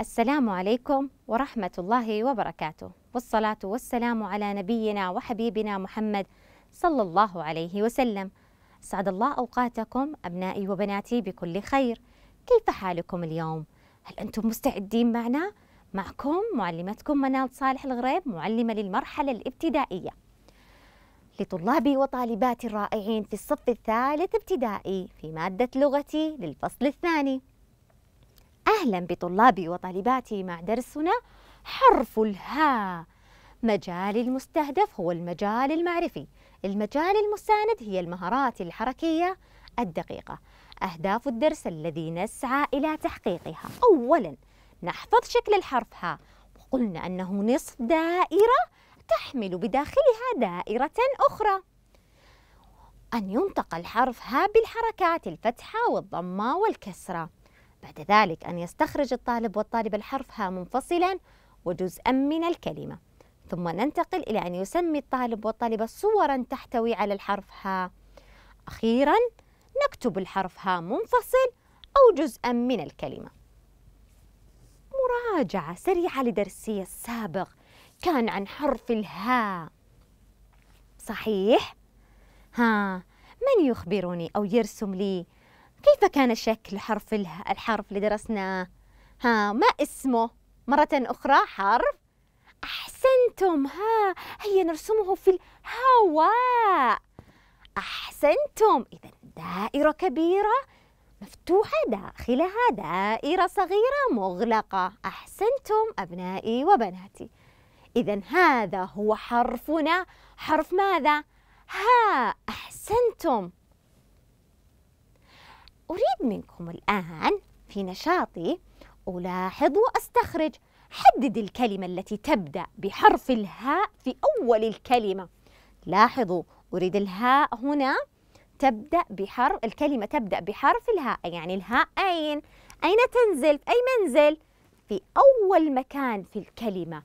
السلام عليكم ورحمة الله وبركاته والصلاة والسلام على نبينا وحبيبنا محمد صلى الله عليه وسلم سعد الله أوقاتكم أبنائي وبناتي بكل خير كيف حالكم اليوم؟ هل أنتم مستعدين معنا؟ معكم معلمتكم منال صالح الغريب معلمة للمرحلة الابتدائية لطلابي وطالباتي الرائعين في الصف الثالث ابتدائي في مادة لغتي للفصل الثاني أهلا بطلابي وطالباتي مع درسنا حرف الهاء مجال المستهدف هو المجال المعرفي المجال المساند هي المهارات الحركية الدقيقة أهداف الدرس الذي نسعى إلى تحقيقها أولا نحفظ شكل الحرف ها وقلنا أنه نصف دائرة تحمل بداخلها دائرة أخرى أن ينطق الحرف ها بالحركات الفتحة والضمة والكسرة بعد ذلك أن يستخرج الطالب والطالبة ها منفصلا وجزءا من الكلمة ثم ننتقل إلى أن يسمي الطالب والطالبة صورا تحتوي على الحرف ها أخيرا نكتب الحرف ها منفصل أو جزءا من الكلمة مراجعة سريعة لدرسي السابق كان عن حرف الهاء صحيح؟ ها من يخبرني أو يرسم لي كيف كان شكل حرف الحرف اللي درسناه؟ ها ما اسمه؟ مرة أخرى حرف أحسنتم ها هيا نرسمه في الهواء أحسنتم إذا دائرة كبيرة مفتوحة داخلها دائرة صغيرة مغلقة أحسنتم أبنائي وبناتي إذا هذا هو حرفنا حرف ماذا؟ ها أحسنتم أريد منكم الآن في نشاطي ألاحظ وأستخرج حدد الكلمة التي تبدأ بحرف الهاء في أول الكلمة لاحظوا أريد الهاء هنا تبدأ بحرف الكلمة تبدأ بحرف الهاء يعني الهاء أين؟ أين تنزل؟ في أي منزل؟ في أول مكان في الكلمة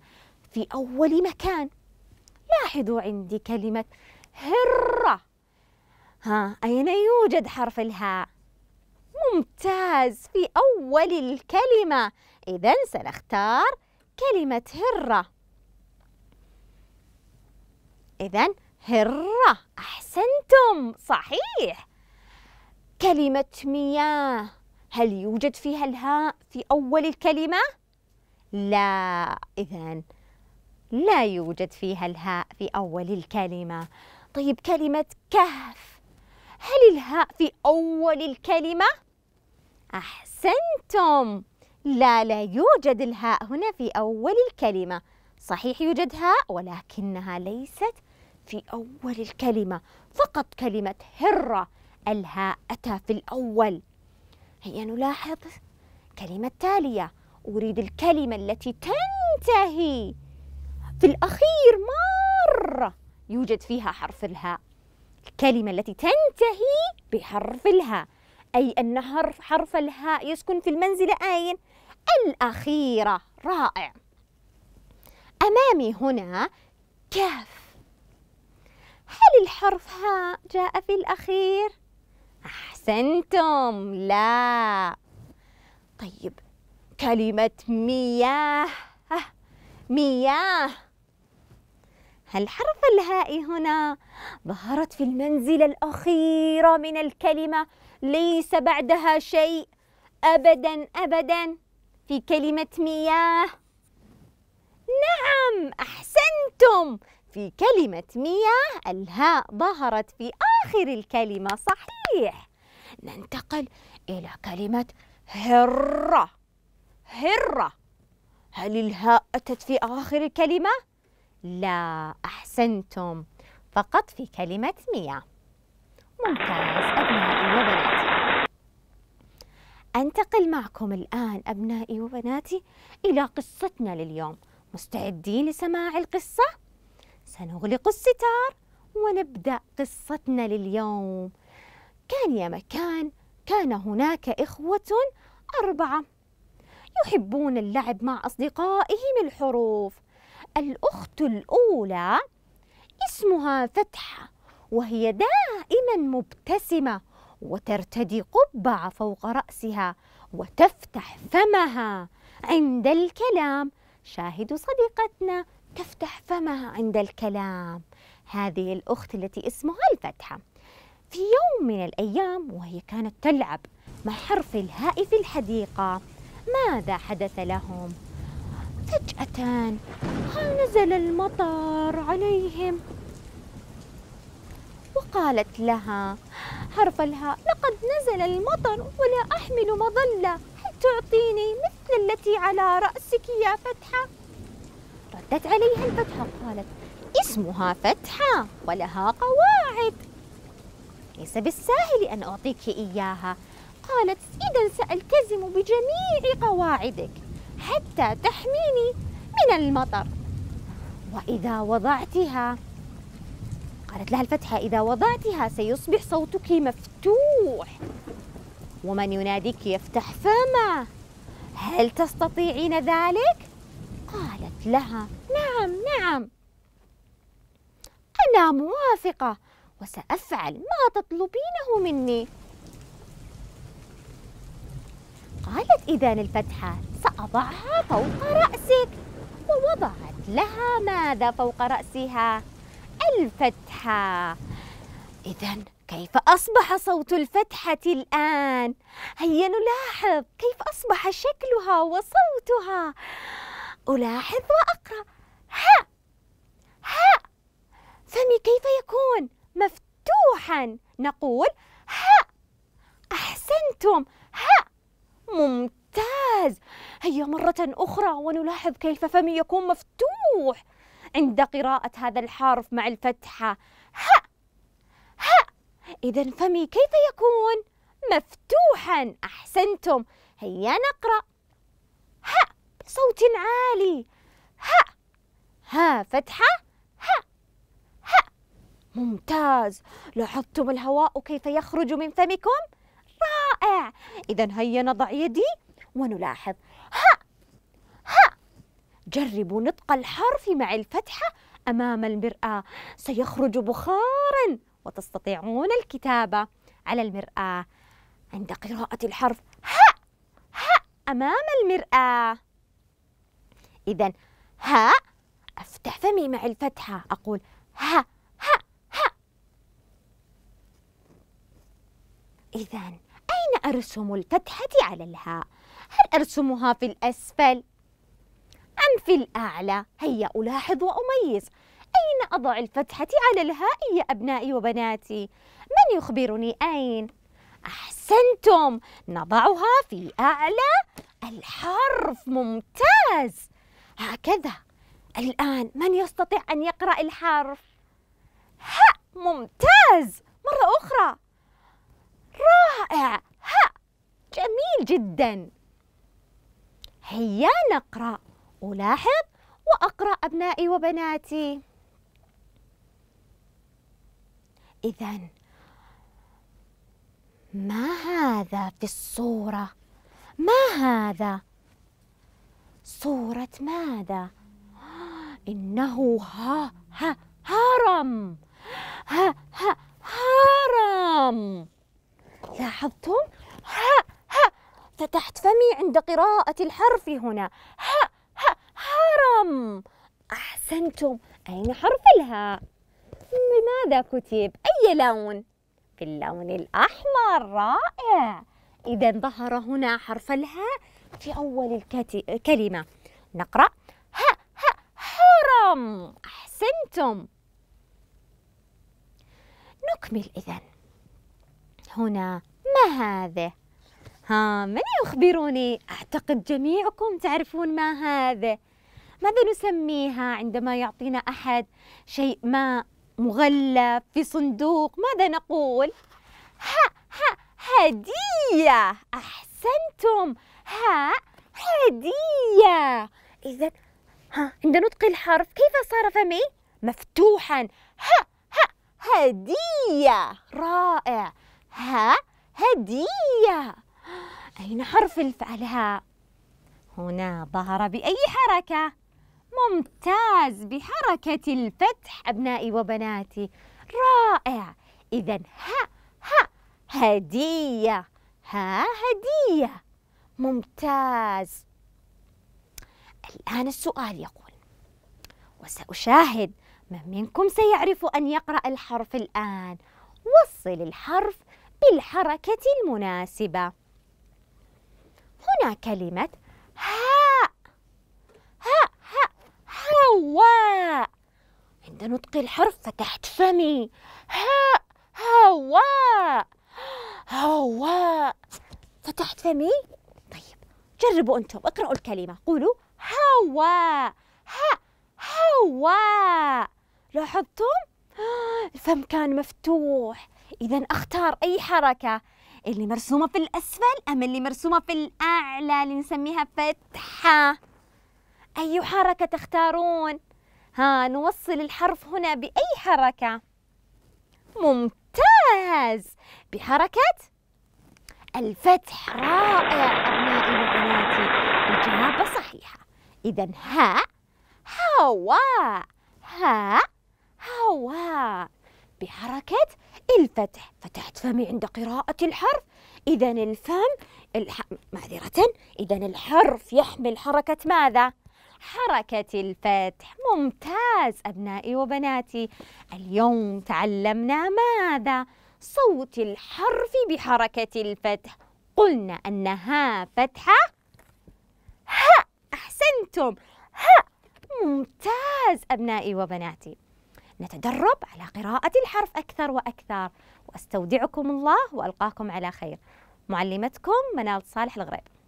في أول مكان لاحظوا عندي كلمة هرة ها أين يوجد حرف الهاء؟ ممتاز في أول الكلمة إذا سنختار كلمة هرة إذا هرة أحسنتم صحيح كلمة مياه هل يوجد فيها الهاء في أول الكلمة؟ لا إذا لا يوجد فيها الهاء في أول الكلمة طيب كلمة كهف هل الهاء في أول الكلمة؟ أحسنتم لا لا يوجد الهاء هنا في أول الكلمة صحيح يوجد هاء ولكنها ليست في أول الكلمة فقط كلمة هرة الهاء أتى في الأول هيا نلاحظ كلمة التالية أريد الكلمة التي تنتهي في الأخير مرة يوجد فيها حرف الهاء الكلمة التي تنتهي بحرف الهاء أي أن حرف حرف الهاء يسكن في المنزلة أين؟ الأخيرة رائع أمامي هنا كاف هل الحرف هاء جاء في الأخير؟ أحسنتم لا طيب كلمة مياه مياه هل حرف الهاء هنا ظهرت في المنزلة الأخيرة من الكلمة ليس بعدها شيء أبدا أبدا في كلمة مياه نعم أحسنتم في كلمة مياه الهاء ظهرت في آخر الكلمة صحيح ننتقل إلى كلمة هرة هرة هل الهاء أتت في آخر الكلمة؟ لا أحسنتم فقط في كلمة مياه ممتاز أنتقل معكم الآن أبنائي وبناتي إلى قصتنا لليوم مستعدين لسماع القصة؟ سنغلق الستار ونبدأ قصتنا لليوم كان يا مكان كان هناك إخوة أربعة يحبون اللعب مع أصدقائهم الحروف الأخت الأولى اسمها فتحة وهي دائما مبتسمة وترتدي قبعة فوق رأسها وتفتح فمها عند الكلام شاهدوا صديقتنا تفتح فمها عند الكلام هذه الأخت التي اسمها الفتحة في يوم من الأيام وهي كانت تلعب مع حرف الهاء في الحديقة ماذا حدث لهم؟ فجأة نزل المطر عليهم وقالت لها حرف الهاء لقد نزل المطر ولا أحمل مظلة هل تعطيني مثل التي على رأسك يا فتحة؟ ردت عليها الفتحة قالت اسمها فتحة ولها قواعد ليس بالساهل أن أعطيك إياها قالت إذا سألتزم بجميع قواعدك حتى تحميني من المطر وإذا وضعتها قالت لها الفتحة إذا وضعتها سيصبح صوتك مفتوح ومن يناديك يفتح فمه هل تستطيعين ذلك؟ قالت لها نعم نعم أنا موافقة وسأفعل ما تطلبينه مني قالت إذا الفتحة سأضعها فوق رأسك ووضعت لها ماذا فوق رأسها؟ الفتحة إذا كيف أصبح صوت الفتحة الآن؟ هيا نلاحظ كيف أصبح شكلها وصوتها ألاحظ وأقرأ ها ها فمي كيف يكون مفتوحا نقول ها أحسنتم ها ممتاز هيا مرة أخرى ونلاحظ كيف فمي يكون مفتوح عند قراءة هذا الحرف مع الفتحة ها ها إذا فمي كيف يكون مفتوحا أحسنتم هيا نقرأ ها بصوت عالي ها ها فتحة ها ها ممتاز لاحظتم الهواء كيف يخرج من فمكم رائع إذا هيا نضع يدي ونلاحظ جربوا نطق الحرف مع الفتحة أمام المرآة سيخرج بخارا وتستطيعون الكتابة على المرآة عند قراءة الحرف ها ها أمام المرآة إذا ها أفتح فمي مع الفتحة أقول ها ها ها إذا أين أرسم الفتحة على الهاء؟ هل أرسمها في الأسفل أم في الأعلى هيا ألاحظ وأميز أين أضع الفتحة على الهاء يا أبنائي وبناتي؟ من يخبرني أين؟ أحسنتم نضعها في أعلى الحرف ممتاز هكذا الآن من يستطيع أن يقرأ الحرف؟ هاء ممتاز مرة أخرى رائع هاء جميل جدا هيا نقرأ ألاحظ وأقرأ أبنائي وبناتي إذا ما هذا في الصورة؟ ما هذا؟ صورة ماذا؟ إنه ها ها هرم ها ها هرم لاحظتم؟ ها ها فتحت فمي عند قراءة الحرف هنا ها الأم أحسنتم أين حرف الهاء؟ بماذا كتب؟ أي لون؟ في اللون الأحمر رائع إذا ظهر هنا حرف الهاء في أول الكلمة نقرأ ها ها حرم أحسنتم نكمل إذا هنا ما هذا؟ ها من يخبرني؟ أعتقد جميعكم تعرفون ما هذا ماذا نسميها عندما يعطينا أحد شيء ما مغلف في صندوق ماذا نقول؟ ها ها هدية أحسنتم ها هدية إذا ها عند نطق الحرف كيف صار فمي؟ مفتوحا ها ها هدية رائع ها هدية أين حرف الفعل ها؟ هنا ظهر بأي حركة؟ ممتاز بحركة الفتح أبنائي وبناتي رائع إذا ها ها هدية ها هدية ممتاز الآن السؤال يقول وسأشاهد من منكم سيعرف أن يقرأ الحرف الآن وصل الحرف بالحركة المناسبة هنا كلمة هاء عند نطق الحرف فتحت فمي هاء هواء هواء فتحت فمي طيب جربوا أنتم اقرأوا الكلمة قولوا هواء ها هواء لاحظتم الفم كان مفتوح إذا أختار أي حركة اللي مرسومة في الأسفل أم اللي مرسومة في الأعلى اللي نسميها فتحة أي حركة تختارون ها نوصل الحرف هنا بأي حركة ممتاز بحركة الفتح رائع أبنائي وبناتي إجابة صحيحة إذا ها هواء ها هواء بحركة الفتح فتحت فمي عند قراءة الحرف إذا الفم الح... معذرة إذا الحرف يحمل حركة ماذا؟ حركة الفتح ممتاز أبنائي وبناتي اليوم تعلمنا ماذا؟ صوت الحرف بحركة الفتح قلنا أنها فتحة ها أحسنتم ها ممتاز أبنائي وبناتي نتدرب على قراءة الحرف أكثر وأكثر وأستودعكم الله وألقاكم على خير معلمتكم منال صالح الغريب